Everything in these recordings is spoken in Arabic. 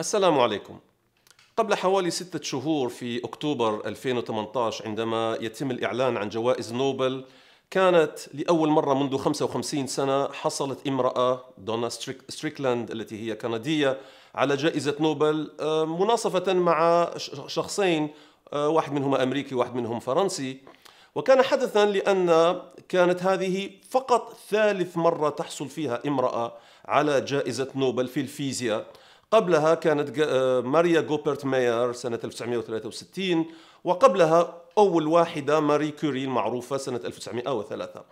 السلام عليكم قبل حوالي ستة شهور في أكتوبر 2018 عندما يتم الإعلان عن جوائز نوبل كانت لأول مرة منذ 55 سنة حصلت امرأة دونا ستريكلاند التي هي كندية على جائزة نوبل آه، مناصفة مع شخصين آه، واحد منهما أمريكي وواحد منهم فرنسي وكان حدثا لأن كانت هذه فقط ثالث مرة تحصل فيها امرأة على جائزة نوبل في الفيزياء قبلها كانت آه، ماريا جوبرت ماير سنة 1963 وقبلها أول واحدة ماري كوري المعروفة سنة 1903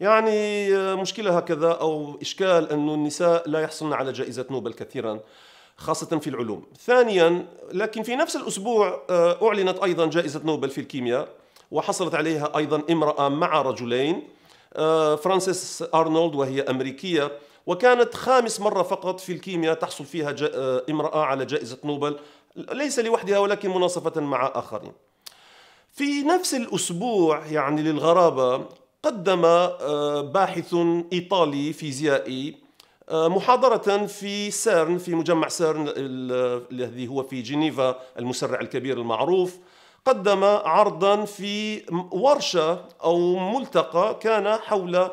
يعني آه، مشكلة هكذا أو إشكال أن النساء لا يحصلن على جائزة نوبل كثيرا خاصة في العلوم ثانيا لكن في نفس الأسبوع آه، أعلنت أيضا جائزة نوبل في الكيمياء وحصلت عليها أيضا امرأة مع رجلين فرانسيس أرنولد وهي أمريكية وكانت خامس مرة فقط في الكيمياء تحصل فيها آه، امرأة على جائزة نوبل ليس لوحدها ولكن مناصفة مع آخرين في نفس الأسبوع يعني للغرابة قدم آه، باحث إيطالي فيزيائي آه، محاضرة في سيرن في مجمع سيرن الذي هو في جنيفا المسرع الكبير المعروف قدم عرضا في ورشة أو ملتقى كان حول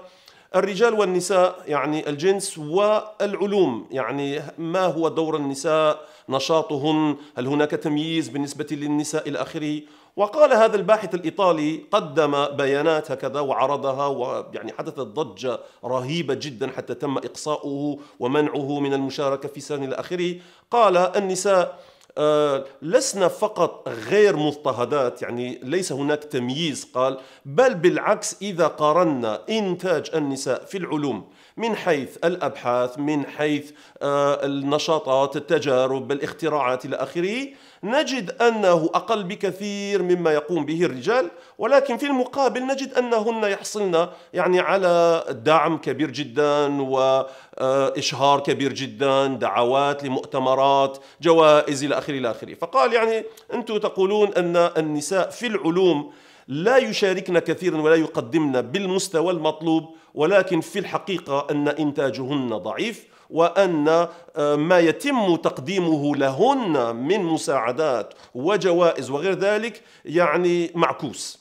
الرجال والنساء يعني الجنس والعلوم يعني ما هو دور النساء نشاطهن هل هناك تمييز بالنسبة للنساء إلى آخره وقال هذا الباحث الإيطالي قدم بيانات هكذا وعرضها ويعني حدثت ضجة رهيبة جدا حتى تم إقصاؤه ومنعه من المشاركة في سنة إلى آخره قال النساء آه، لسنا فقط غير مضطهدات يعني ليس هناك تمييز قال بل بالعكس إذا قارنا إنتاج النساء في العلوم من حيث الابحاث من حيث آه، النشاطات التجارب الاختراعات الى اخره نجد انه اقل بكثير مما يقوم به الرجال ولكن في المقابل نجد انهن يحصلن يعني على دعم كبير جدا واشهار آه، كبير جدا دعوات لمؤتمرات جوائز الى اخره الى اخره فقال يعني انتم تقولون ان النساء في العلوم لا يشاركن كثيرا ولا يقدمن بالمستوى المطلوب ولكن في الحقيقة أن إنتاجهن ضعيف وأن آه، ما يتم تقديمه لهن من مساعدات وجوائز وغير ذلك يعني معكوس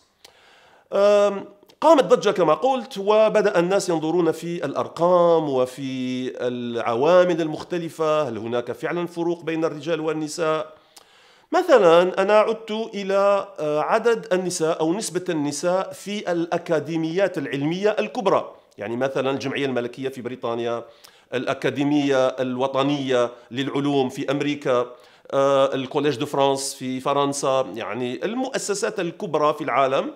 قامت ضجة كما قلت وبدأ الناس ينظرون في الأرقام وفي العوامل المختلفة هل هناك فعلا فروق بين الرجال والنساء مثلا أنا عدت إلى آه، عدد النساء أو نسبة النساء في الأكاديميات العلمية الكبرى يعني مثلا الجمعية الملكية في بريطانيا الأكاديمية الوطنية للعلوم في أمريكا آه، الكوليج دو فرانس في فرنسا يعني المؤسسات الكبرى في العالم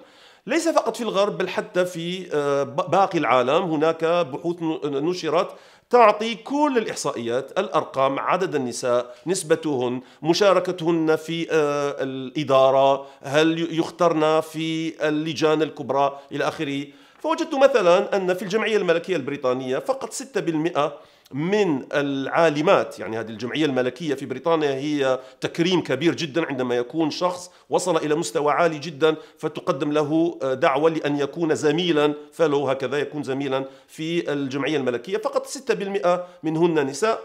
ليس فقط في الغرب بل حتى في آه، باقي العالم هناك بحوث نشرت تعطي كل الإحصائيات الأرقام عدد النساء نسبتهن مشاركتهن في آه، الإدارة هل يخترن في اللجان الكبرى إلى آخره فوجدت مثلا أن في الجمعية الملكية البريطانية فقط 6% من العالمات يعني هذه الجمعية الملكية في بريطانيا هي تكريم كبير جدا عندما يكون شخص وصل إلى مستوى عالي جدا فتقدم له آه، دعوة لأن يكون زميلا فلو هكذا يكون زميلا في الجمعية الملكية فقط 6% منهن نساء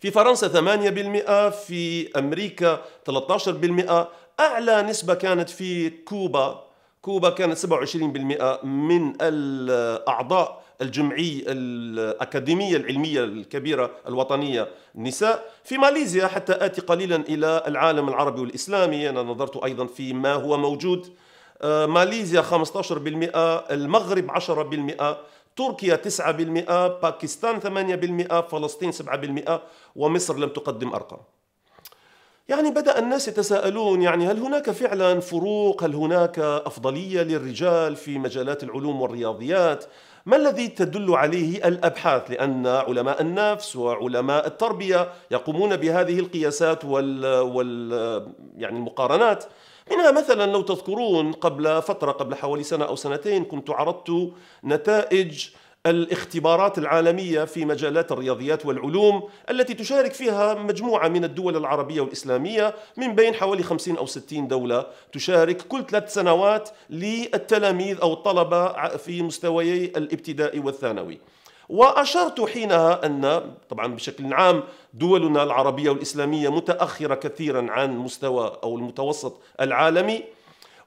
في فرنسا 8% في أمريكا 13% أعلى نسبة كانت في كوبا كوبا كانت 27% من الأعضاء الجمعية الأكاديمية العلمية الكبيرة الوطنية النساء في ماليزيا حتى آتي قليلا إلى العالم العربي والإسلامي أنا نظرت أيضا في ما هو موجود آه، ماليزيا 15% المغرب 10% تركيا 9% باكستان 8% فلسطين 7% ومصر لم تقدم أرقام يعني بدأ الناس يتساءلون يعني هل هناك فعلا فروق هل هناك أفضلية للرجال في مجالات العلوم والرياضيات ما الذي تدل عليه الأبحاث لأن علماء النفس وعلماء التربية يقومون بهذه القياسات وال, وال يعني المقارنات منها مثلا لو تذكرون قبل فترة قبل حوالي سنة أو سنتين كنت عرضت نتائج الاختبارات العالمية في مجالات الرياضيات والعلوم التي تشارك فيها مجموعة من الدول العربية والإسلامية من بين حوالي 50 أو 60 دولة تشارك كل ثلاث سنوات للتلاميذ أو الطلبة في مستويي الابتدائي والثانوي وأشرت حينها أن طبعا بشكل عام دولنا العربية والإسلامية متأخرة كثيرا عن مستوى أو المتوسط العالمي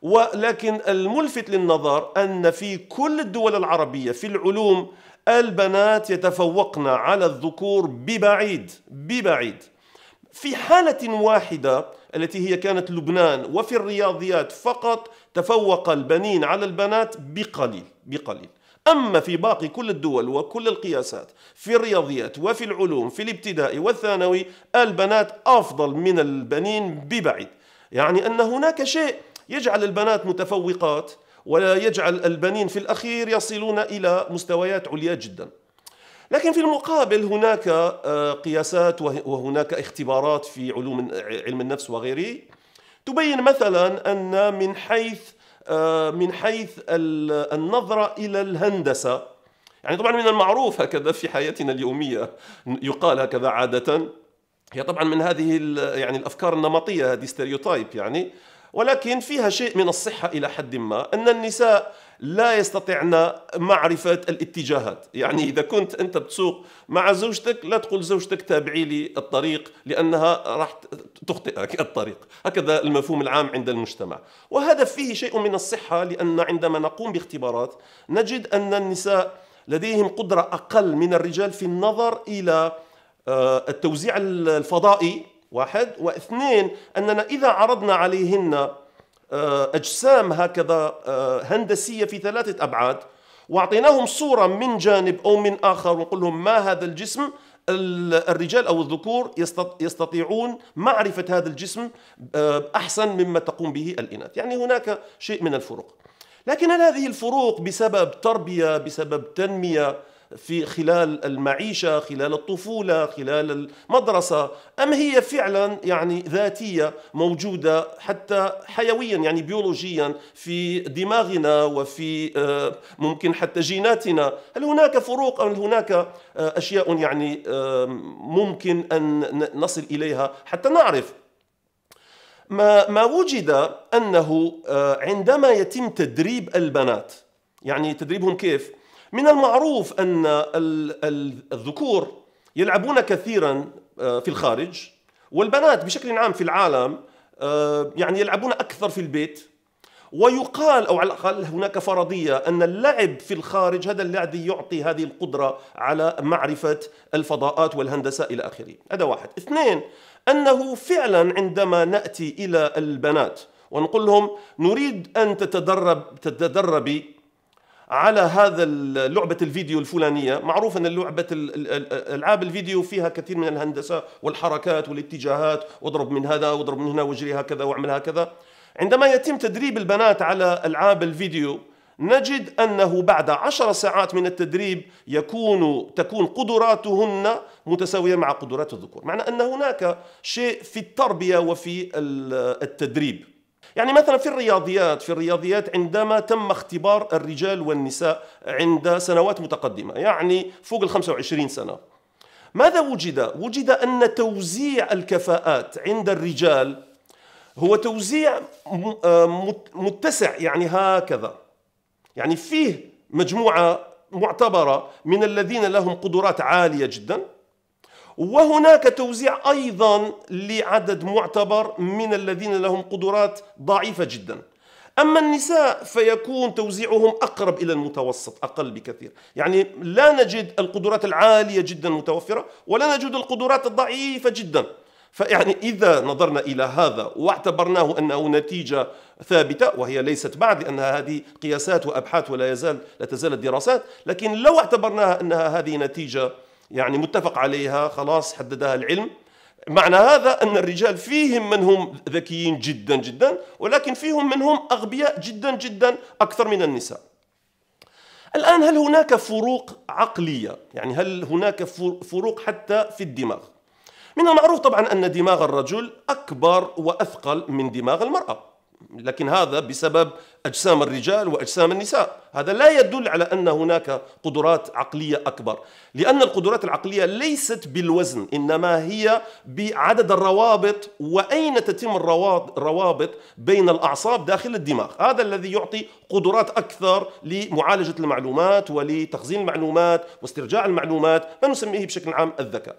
ولكن الملفت للنظر أن في كل الدول العربية في العلوم البنات يتفوقن على الذكور ببعيد ببعيد في حالة واحدة التي هي كانت لبنان وفي الرياضيات فقط تفوق البنين على البنات بقليل بقليل أما في باقي كل الدول وكل القياسات في الرياضيات وفي العلوم في الابتدائي والثانوي البنات أفضل من البنين ببعيد يعني أن هناك شيء يجعل البنات متفوقات ولا يجعل البنين في الأخير يصلون إلى مستويات عليا جدا لكن في المقابل هناك آه، قياسات وهناك اختبارات في علوم علم النفس وغيره تبين مثلا أن من حيث آه، من حيث النظرة إلى الهندسة يعني طبعا من المعروف هكذا في حياتنا اليومية يقال هكذا عادة هي طبعا من هذه يعني الافكار النمطيه هذه ستيريوتايب يعني ولكن فيها شيء من الصحة إلى حد ما أن النساء لا يستطعن معرفة الاتجاهات يعني إذا كنت أنت بتسوق مع زوجتك لا تقول زوجتك تابعي لي الطريق لأنها راح تخطئك الطريق هكذا المفهوم العام عند المجتمع وهذا فيه شيء من الصحة لأن عندما نقوم باختبارات نجد أن النساء لديهم قدرة أقل من الرجال في النظر إلى آه، التوزيع الفضائي واحد واثنين أننا إذا عرضنا عليهن آه، أجسام هكذا آه، هندسية في ثلاثة أبعاد واعطيناهم صوره من جانب او من اخر ونقول لهم ما هذا الجسم الرجال او الذكور يستطيعون معرفه هذا الجسم آه، احسن مما تقوم به الاناث، يعني هناك شيء من الفروق. لكن هل هذه الفروق بسبب تربيه، بسبب تنميه، في خلال المعيشة خلال الطفولة خلال المدرسة أم هي فعلا يعني ذاتية موجودة حتى حيويا يعني بيولوجيا في دماغنا وفي آه، ممكن حتى جيناتنا هل هناك فروق أم هناك آه، أشياء يعني آه، ممكن أن نصل إليها حتى نعرف ما, ما وجد أنه عندما يتم تدريب البنات يعني تدريبهم كيف؟ من المعروف أن الذكور يلعبون كثيرا آه، في الخارج والبنات بشكل عام في العالم آه، يعني يلعبون أكثر في البيت ويقال أو على الأقل هناك فرضية أن اللعب في الخارج هذا الذي يعطي هذه القدرة على معرفة الفضاءات والهندسة إلى آخره هذا واحد اثنين أنه فعلا عندما نأتي إلى البنات ونقول لهم نريد أن تتدرب تتدربي على هذا لعبه الفيديو الفلانيه معروف ان لعبه العاب الفيديو فيها كثير من الهندسه والحركات والاتجاهات واضرب من هذا واضرب من هنا واجري هكذا واعمل هكذا عندما يتم تدريب البنات على العاب الفيديو نجد أنه بعد عشر ساعات من التدريب يكون تكون قدراتهن متساوية مع قدرات الذكور معنى أن هناك شيء في التربية وفي التدريب يعني مثلا في الرياضيات في الرياضيات عندما تم اختبار الرجال والنساء عند سنوات متقدمة يعني فوق ال 25 سنة ماذا وجد؟ وجد أن توزيع الكفاءات عند الرجال هو توزيع آه، متسع يعني هكذا يعني فيه مجموعة معتبرة من الذين لهم قدرات عالية جداً وهناك توزيع أيضا لعدد معتبر من الذين لهم قدرات ضعيفة جدا أما النساء فيكون توزيعهم أقرب إلى المتوسط أقل بكثير يعني لا نجد القدرات العالية جدا متوفرة ولا نجد القدرات الضعيفة جدا فيعني إذا نظرنا إلى هذا واعتبرناه أنه نتيجة ثابتة وهي ليست بعد لأنها هذه قياسات وأبحاث ولا يزال لا تزال الدراسات لكن لو اعتبرناها أنها هذه نتيجة يعني متفق عليها خلاص حددها العلم معنى هذا أن الرجال فيهم من هم ذكيين جدا جدا ولكن فيهم من هم أغبياء جدا جدا أكثر من النساء الآن هل هناك فروق عقلية يعني هل هناك فروق حتى في الدماغ من المعروف طبعا أن دماغ الرجل أكبر وأثقل من دماغ المرأة لكن هذا بسبب أجسام الرجال وأجسام النساء هذا لا يدل على أن هناك قدرات عقلية أكبر لأن القدرات العقلية ليست بالوزن إنما هي بعدد الروابط وأين تتم الروابط بين الأعصاب داخل الدماغ هذا الذي يعطي قدرات أكثر لمعالجة المعلومات ولتخزين المعلومات واسترجاع المعلومات ما نسميه بشكل عام الذكاء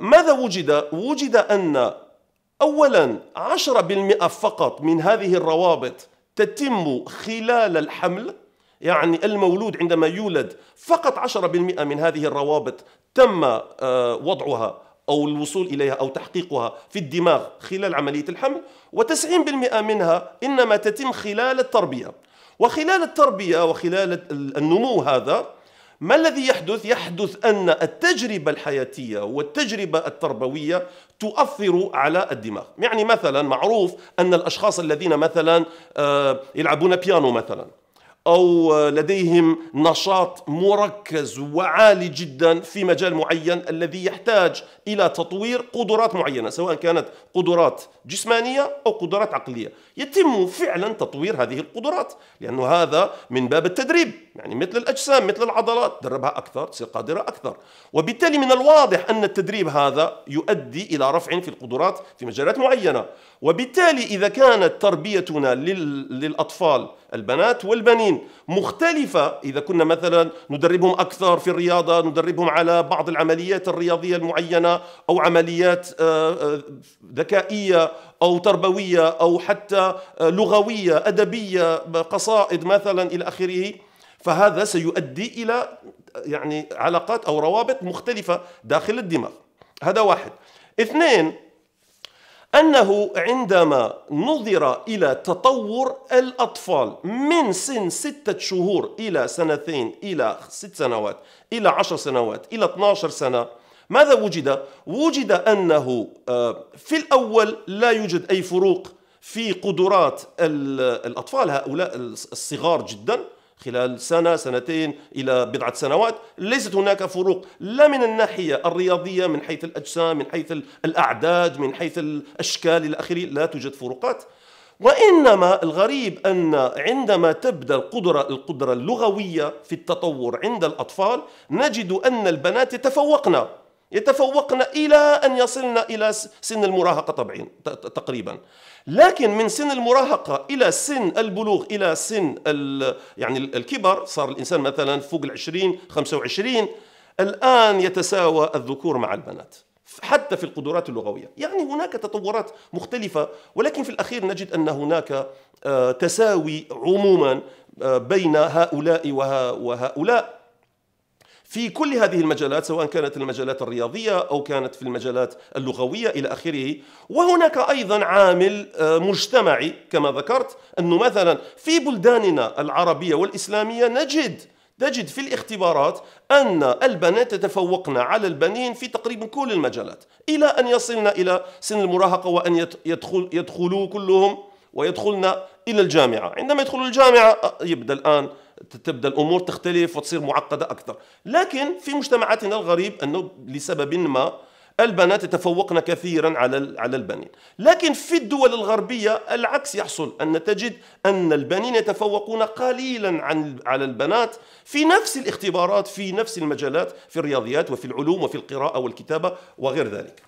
ماذا وجد؟ وجد أن أولا 10% فقط من هذه الروابط تتم خلال الحمل يعني المولود عندما يولد فقط 10% من هذه الروابط تم آه، وضعها أو الوصول إليها أو تحقيقها في الدماغ خلال عملية الحمل و90% منها إنما تتم خلال التربية وخلال التربية وخلال النمو هذا ما الذي يحدث؟ يحدث أن التجربة الحياتية والتجربة التربوية تؤثر على الدماغ يعني مثلا معروف أن الأشخاص الذين مثلا آه، يلعبون بيانو مثلا أو لديهم نشاط مركز وعالي جدا في مجال معين الذي يحتاج إلى تطوير قدرات معينة سواء كانت قدرات جسمانية أو قدرات عقلية يتم فعلا تطوير هذه القدرات لأن هذا من باب التدريب يعني مثل الأجسام مثل العضلات دربها أكثر تصير قادرة أكثر وبالتالي من الواضح أن التدريب هذا يؤدي إلى رفع في القدرات في مجالات معينة وبالتالي إذا كانت تربيتنا للأطفال البنات والبنين مختلفة إذا كنا مثلا ندربهم أكثر في الرياضة ندربهم على بعض العمليات الرياضية المعينة أو عمليات آه، آه، ذكائية أو تربوية أو حتى آه، لغوية أدبية قصائد مثلا إلى آخره فهذا سيؤدي إلى يعني علاقات أو روابط مختلفة داخل الدماغ هذا واحد اثنين أنه عندما نظر إلى تطور الأطفال من سن ستة شهور إلى سنتين إلى ست سنوات إلى عشر سنوات إلى 12 سنة ماذا وجد؟ وجد أنه آه، في الأول لا يوجد أي فروق في قدرات الأطفال هؤلاء الصغار جدا خلال سنة سنتين إلى بضعة سنوات ليست هناك فروق لا من الناحية الرياضية من حيث الأجسام من حيث الأعداد من حيث الأشكال إلى آخره لا توجد فروقات وإنما الغريب أن عندما تبدأ القدرة القدرة اللغوية في التطور عند الأطفال نجد أن البنات يتفوقن يتفوقن إلى أن يصلن إلى سن المراهقة طبعا تقريبا لكن من سن المراهقة إلى سن البلوغ إلى سن يعني الكبر صار الإنسان مثلا فوق العشرين خمسة وعشرين الآن يتساوى الذكور مع البنات حتى في القدرات اللغوية يعني هناك تطورات مختلفة ولكن في الأخير نجد أن هناك آه، تساوي عموما آه، بين هؤلاء وهؤلاء في كل هذه المجالات سواء كانت المجالات الرياضية أو كانت في المجالات اللغوية إلى آخره وهناك أيضا عامل آه، مجتمعي كما ذكرت أنه مثلا في بلداننا العربية والإسلامية نجد تجد في الاختبارات أن البنات يتفوقن على البنين في تقريبا كل المجالات إلى أن يصلن إلى سن المراهقة وأن يدخل يدخلوا كلهم ويدخلن إلى الجامعة عندما يدخلوا الجامعة آه، يبدأ الآن تبدا الامور تختلف وتصير معقده اكثر لكن في مجتمعاتنا الغريب انه لسبب ما البنات يتفوقن كثيرا على على البنين لكن في الدول الغربيه العكس يحصل ان تجد ان البنين يتفوقون قليلا عن على البنات في نفس الاختبارات في نفس المجالات في الرياضيات وفي العلوم وفي القراءه والكتابه وغير ذلك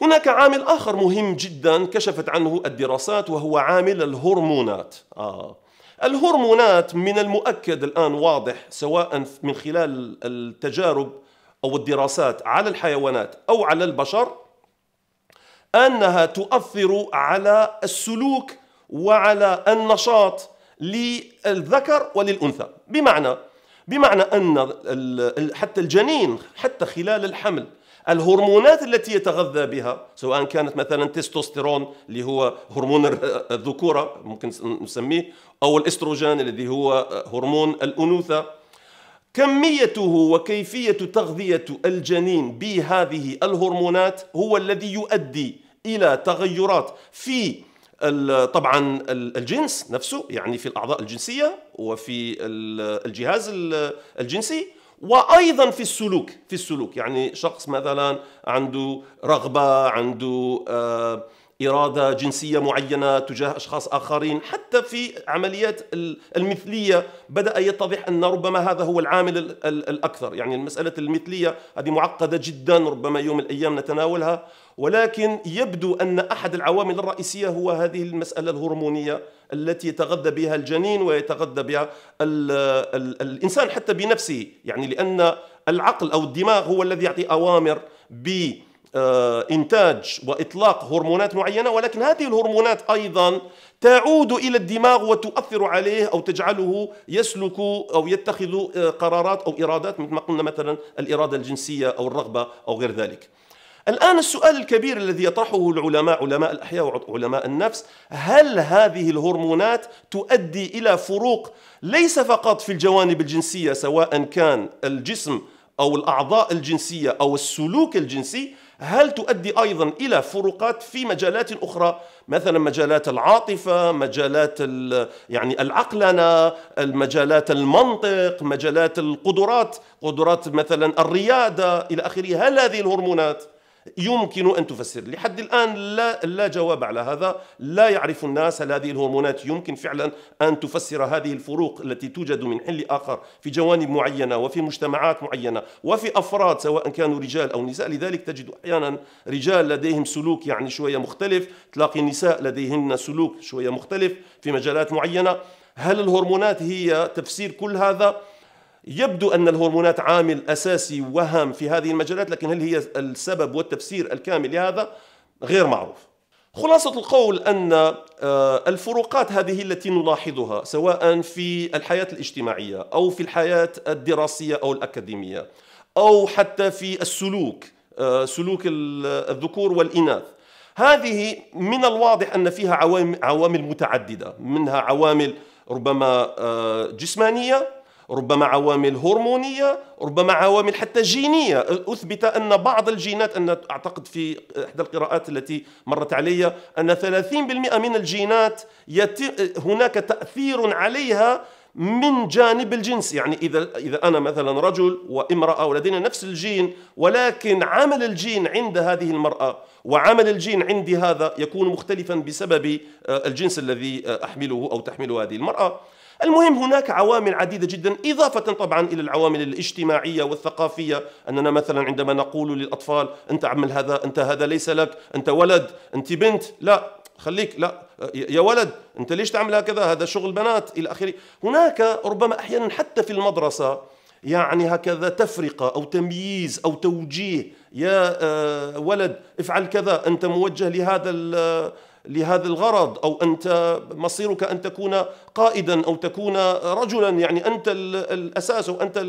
هناك عامل آخر مهم جدا كشفت عنه الدراسات وهو عامل الهرمونات آه. الهرمونات من المؤكد الآن واضح سواء من خلال التجارب أو الدراسات على الحيوانات أو على البشر أنها تؤثر على السلوك وعلى النشاط للذكر وللأنثى بمعنى بمعنى أن حتى الجنين حتى خلال الحمل الهرمونات التي يتغذى بها سواء كانت مثلا تستوستيرون اللي هو هرمون الذكورة ممكن نسميه أو الاستروجين الذي هو هرمون الأنوثة كميته وكيفية تغذية الجنين بهذه الهرمونات هو الذي يؤدي إلى تغيرات في طبعا الجنس نفسه يعني في الأعضاء الجنسية وفي الجهاز الجنسي وايضا في السلوك في السلوك يعني شخص مثلا عنده رغبه عنده آه إرادة جنسية معينة تجاه أشخاص آخرين حتى في عمليات المثلية بدأ يتضح أن ربما هذا هو العامل الأكثر يعني مسألة المثلية هذه معقدة جدا ربما يوم الأيام نتناولها ولكن يبدو أن أحد العوامل الرئيسية هو هذه المسألة الهرمونية التي يتغذى بها الجنين ويتغذى بها الـ الـ الإنسان حتى بنفسه يعني لأن العقل أو الدماغ هو الذي يعطي أوامر ب إنتاج وإطلاق هرمونات معينة ولكن هذه الهرمونات أيضا تعود إلى الدماغ وتؤثر عليه أو تجعله يسلك أو يتخذ قرارات أو إرادات مثل ما قلنا مثلا الإرادة الجنسية أو الرغبة أو غير ذلك الآن السؤال الكبير الذي يطرحه العلماء علماء الأحياء وعلماء النفس هل هذه الهرمونات تؤدي إلى فروق ليس فقط في الجوانب الجنسية سواء كان الجسم أو الأعضاء الجنسية أو السلوك الجنسي هل تؤدي أيضا إلى فروقات في مجالات أخرى مثلا مجالات العاطفة مجالات يعني العقلنة مجالات المنطق مجالات القدرات قدرات مثلا الريادة إلى آخره هل هذه الهرمونات يمكن أن تفسر لحد الآن لا, لا جواب على هذا لا يعرف الناس هل هذه الهرمونات يمكن فعلا أن تفسر هذه الفروق التي توجد من حين لآخر في جوانب معينة وفي مجتمعات معينة وفي أفراد سواء كانوا رجال أو نساء لذلك تجد أحيانا رجال لديهم سلوك يعني شوية مختلف تلاقي النساء لديهن سلوك شوية مختلف في مجالات معينة هل الهرمونات هي تفسير كل هذا؟ يبدو أن الهرمونات عامل أساسي وهام في هذه المجالات لكن هل هي السبب والتفسير الكامل لهذا غير معروف خلاصة القول أن آه، الفروقات هذه التي نلاحظها سواء في الحياة الاجتماعية أو في الحياة الدراسية أو الأكاديمية أو حتى في السلوك آه، سلوك الذكور والإناث هذه من الواضح أن فيها عوامل متعددة منها عوامل ربما آه، جسمانية ربما عوامل هرمونية ربما عوامل حتى جينية أثبت أن بعض الجينات أن أعتقد في إحدى القراءات التي مرت علي أن 30% من الجينات هناك تأثير عليها من جانب الجنس يعني إذا, إذا أنا مثلا رجل وامرأة ولدينا نفس الجين ولكن عمل الجين عند هذه المرأة وعمل الجين عندي هذا يكون مختلفا بسبب آه، الجنس الذي آه، أحمله أو تحمله هذه المرأة المهم هناك عوامل عديدة جدا إضافة طبعا إلى العوامل الاجتماعية والثقافية أننا مثلا عندما نقول للأطفال أنت عمل هذا أنت هذا ليس لك أنت ولد أنت بنت لا خليك لا يا ولد أنت ليش تعمل هكذا هذا شغل بنات إلى آخره هناك ربما أحيانا حتى في المدرسة يعني هكذا تفرقة أو تمييز أو توجيه يا آه، ولد افعل كذا أنت موجه لهذا لهذا الغرض أو أنت مصيرك أن تكون قائدا أو تكون رجلا يعني أنت الأساس أو أنت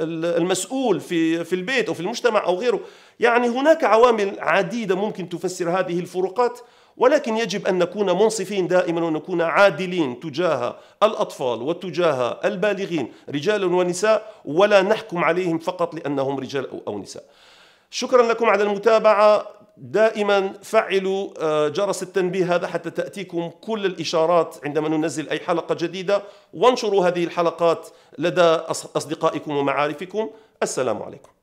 المسؤول في في البيت أو في المجتمع أو غيره يعني هناك عوامل عديدة ممكن تفسر هذه الفروقات ولكن يجب أن نكون منصفين دائما ونكون عادلين تجاه الأطفال وتجاه البالغين رجال ونساء ولا نحكم عليهم فقط لأنهم رجال أو نساء شكرا لكم على المتابعة دائما فعلوا آه، جرس التنبيه هذا حتى تأتيكم كل الإشارات عندما ننزل أي حلقة جديدة وانشروا هذه الحلقات لدى أصدقائكم ومعارفكم السلام عليكم